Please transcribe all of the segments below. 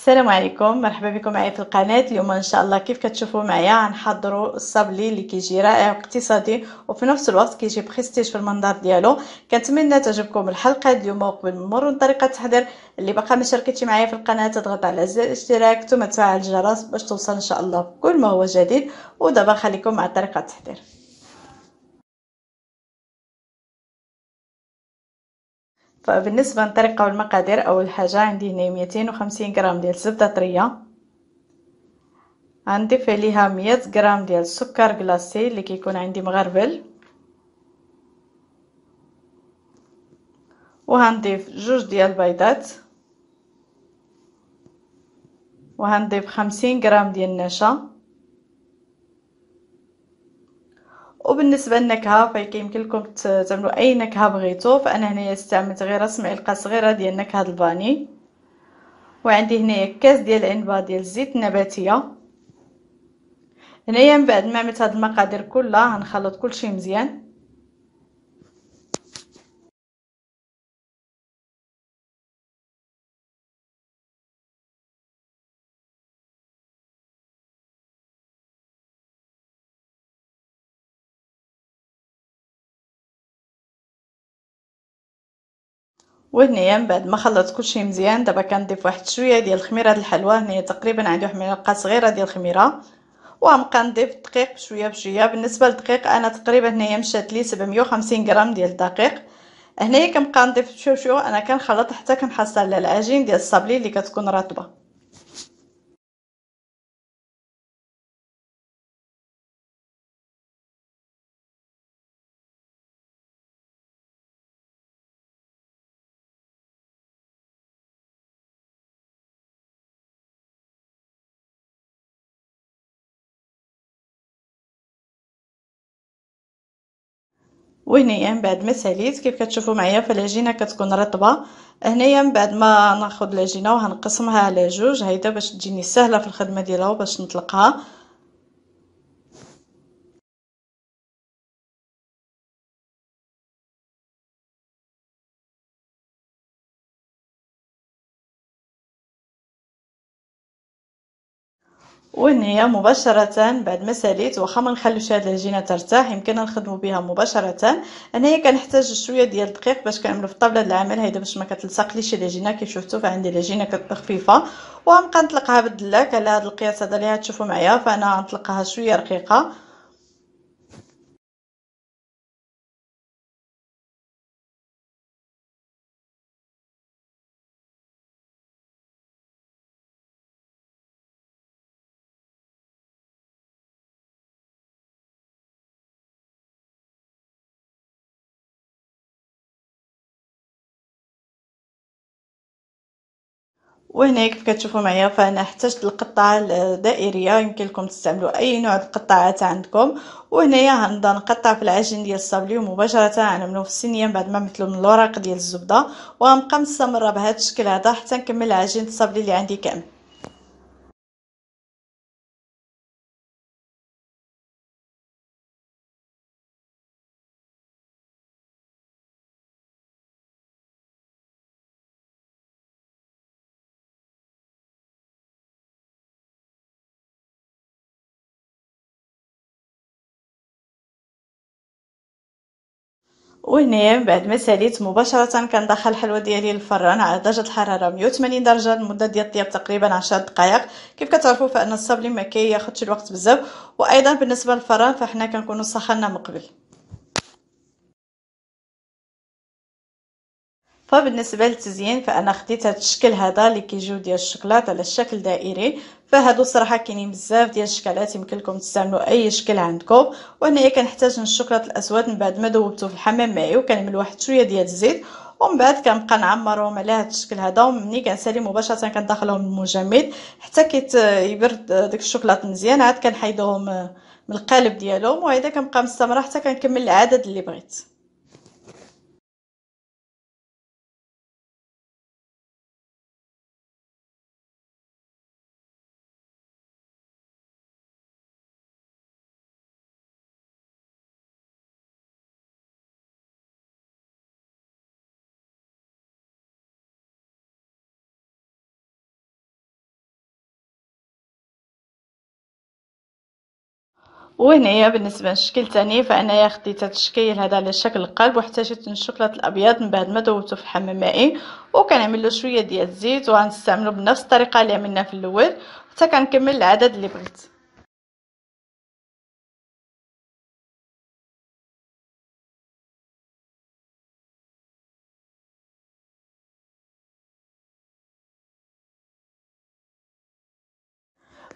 السلام عليكم مرحبا بكم معايا في القناه اليوم ان شاء الله كيف كتشوفوا معايا غنحضروا الصابلي اللي كيجي رائع واقتصادي وفي نفس الوقت كيجي بريستيج في المنظر ديالو كنتمنى تعجبكم الحلقه اليوم وقبل ما طريقة لطريقه التحضير اللي باقا ما شاركتش معايا في القناه تضغط على زر الاشتراك ثم تفعل الجرس باش توصل ان شاء الله كل ما هو جديد ودابا خليكم مع طريقه التحضير فبالنسبه للطريقه والمقادير اول حاجه عندي هنا 250 غرام ديال الزبده طريه غنضيف عليها 100 غرام ديال السكر كلاصي اللي كيكون عندي مغربل وهنضيف جوج ديال البيضات وهنضيف 50 غرام ديال النشا وبالنسبه للنكهه فيمكن لكم تعملوا اي نكهه بغيتو فانا هنايا استعملت غير راس معلقه صغيره ديال نكهه الفاني وعندي هنايا كاس ديال العنبه ديال الزيت النباتيه هنايا من بعد ما عملت هاد المقادير كلها غنخلط كلشي مزيان وهنايا من بعد ما خلطت كلشي مزيان دابا كنضيف واحد شويه ديال الخميره الحلوه هنايا تقريبا عندي واحد الملعقه صغيره ديال الخميره وغنبقى نضيف الدقيق بشويه بشويه بالنسبه للدقيق انا تقريبا هنايا مشات لي 750 غرام ديال الدقيق هنايا كنبقى نضيف شويه شويه انا كنخلط حتى كنحصل على العجين ديال الصابلي اللي كتكون رطبه وهنايا من بعد ما ساليت كيف كتشوفوا معايا فالعجينه كتكون رطبه هنايا من بعد ما ناخذ العجينه وهنقسمها على جوج هيدا باش تجيني سهله في الخدمه ديالها وباش نطلقها وان هي مباشرة بعد ما ساليت واخا ما نخلوش هاد العجينه ترتاح يمكن نخدمو بها مباشرة انايا كنحتاج شويه ديال الدقيق باش كنعملو في الطاوله العمل هيدا باش ما كتلصقليش العجينه كيف شفتو فعندي العجينه خفيفه وغنبقى نطلقها بالدلاك على هاد القياس هدا اللي غتشوفو معايا فانا غنطلقها شويه رقيقه وهنا كيف كتشوفوا معايا فانا احتجت القطعه الدائريه يمكن لكم تستعملوا اي نوع القطاعات عندكم وهنايا غنبدا نقطع في العجين ديال الصابلي مباشره غنعملو في الصينيه من بعد ما مثلو من الوراق ديال الزبده وغنبقى مستمره بهذا الشكل هذا حتى نكمل عجين الصابلي اللي عندي كامل وهنا بعد ما ساليت مباشرة كندخل الحلوى ديالي للفران على درجة الحرارة 180 درجة المدة ديال الطياب تقريبا 10 دقائق كيف كتعرفوا فان الصابلي ما كياخذش الوقت بزاف وايضا بالنسبة للفران فحنا كنكونوا سخنا من قبل فبالنسبة للتزيين فانا خديت هاد الشكل هذا اللي كيجيو ديال الشكلاط على الشكل دائري فهادو صراحة كاينين بزاف ديال الشكلات يمكن لكم تستعملوا اي شكل عندكم وهنايا كنحتاج الشكلاط الاسود من بعد ما ذوبته في الحمام معي وكنعمل واحد شويه ديال الزيت ومن بعد كنبقى نعمرهم على هاد الشكل هذا ومني كنسالي مباشره كندخلهم المجمد حتى يبرد داك الشوكولاط مزيان عاد كنحيدوهم من القالب ديالهم وهذا كنبقى مستمره حتى كنكمل العدد اللي بغيت وهنايا بالنسبه للشكل الثاني فانايا خديت هذا الشكل هذا على شكل القلب واحتاجت الشوكولاط الابيض من بعد ما ذوبته في الحمام مائي وكنعمل له شويه ديال الزيت وغنستعملو بنفس الطريقه اللي عملنا في الاول حتى كنكمل العدد اللي بغيت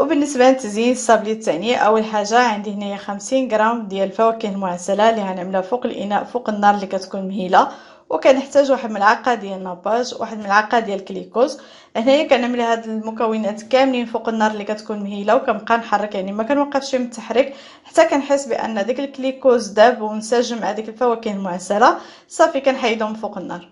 وبالنسبه لتزيين الصابلي الثاني اول حاجه عندي هنايا 50 غرام ديال الفواكه المعسله اللي غنعملها فوق الاناء فوق النار اللي كتكون مهيله وكنحتاج واحد ملعقه ديال الناباج واحد ملعقه ديال كليكوز هنايا كنعمل هاد المكونات كاملين فوق النار اللي كتكون مهيله وكنبقى نحرك يعني ما كنوقفش من التحريك حتى كنحس بان ديك الكليكوز داب وانسجم مع ديك الفواكه المعسله صافي كنحيدهم فوق النار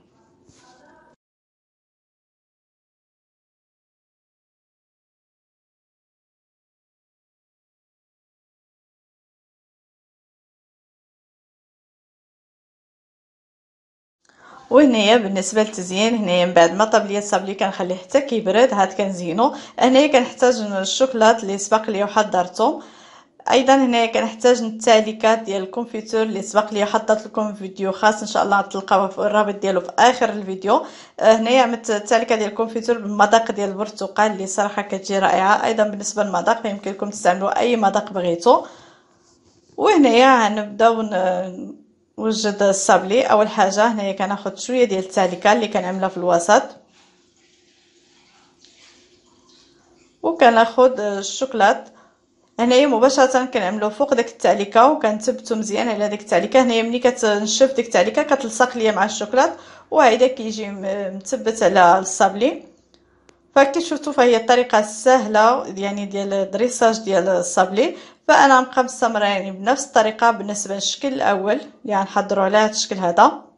وهنايا بالنسبه للتزيين هنايا من بعد ما طاب ليا الصابلي كنخليه حتى كيبرد عاد كنزينو هنايا كنحتاج الشوكولات اللي سبق لي وحضرتهم ايضا هنايا كنحتاج التعليقات ديال الكونفيتور اللي سبق لي حطيت لكم فيديو خاص ان شاء الله تلقاوه في الرابط ديالو في اخر الفيديو آه، هنايا عملت التعليقه ديال الكونفيتور بالمذاق ديال البرتقال اللي صراحه كتجي رائعه ايضا بالنسبه للمذاق يمكن لكم تستعملوا اي مذاق بغيتو وهنايا غنبداو وجد الصابلي اول حاجه هنايا كناخذ شويه ديال التالكه اللي كنعملها في الوسط وكناخذ الشوكولات هنايا مباشره كنعملو فوق داك التالكه وكنثبتو مزيان على داك التالكه هنايا ملي كتنشف ديك التالكه كتلصق ليا مع الشوكولات وهيدا كيجي مثبت على الصابلي فكي شفتوا فهي الطريقه السهله يعني ديال دريساج ديال الصابلي فانا غنبقى مستمره يعني بنفس الطريقه بالنسبه للشكل الاول اللي يعني غنحضروا على هذا الشكل هذا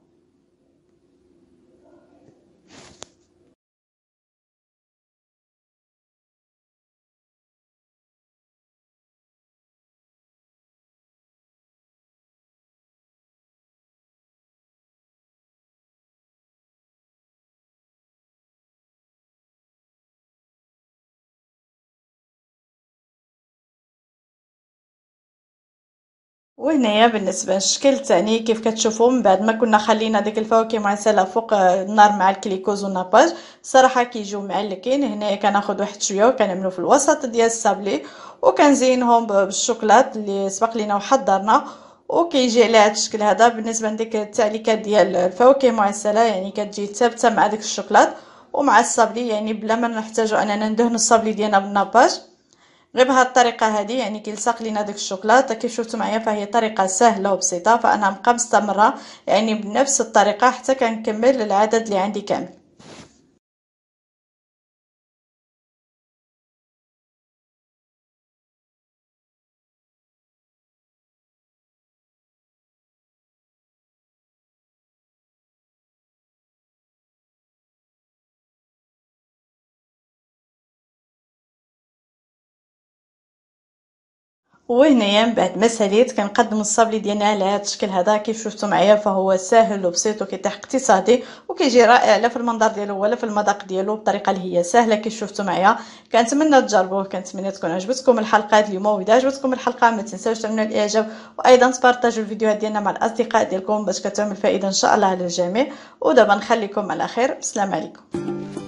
وهنايا بالنسبه للشكل الثاني كيف كتشوفوا من بعد ما كنا خلينا ديك الفواكه معسله فوق آه، النار مع الكليكوز والناباج صراحه كيجيو معلكين هنايا كناخذ واحد شويه وكنعملو في الوسط ديال السابلي وكنزينهم بالشوكولات اللي سبق لينا وحضرنا وكيجي على هذا الشكل هذا بالنسبه لديك التعليكات ديال الفواكه معسله يعني كتجي ثابته مع داك الشوكولات ومع الصابلي يعني بلا ما نحتاجو اننا ندهنو الصابلي ديالنا بالناباج غير بهاد الطريقه هذه يعني كيلصق لينا داك الشوكولاته كيف شفتوا معايا فهي طريقه سهله وبسيطه فانا مبقى مستمره يعني بنفس الطريقه حتى كنكمل العدد اللي عندي كامل وهنايا من بعد ما ساليت كنقدم الصابلي ديالنا على هذا الشكل هذا كيف شفتوا معايا فهو ساهل وبسيط وكيطيح اقتصادي وكيجي رائع لا في المنظر ديالو ولا في المذاق ديالو بطريقه اللي هي سهله كيف شفتوا معايا كنتمنى تجربوه كنتمنى تكون عجبتكم الحلقه اليوم واذا عجبتكم الحلقه ما تنساوش تعملوا الاعجاب وايضا تبارطاجوا الفيديوهات ديالنا مع الاصدقاء ديالكم باش كتعمل فائده ان شاء الله الجميع ودابا نخليكم على خير السلام عليكم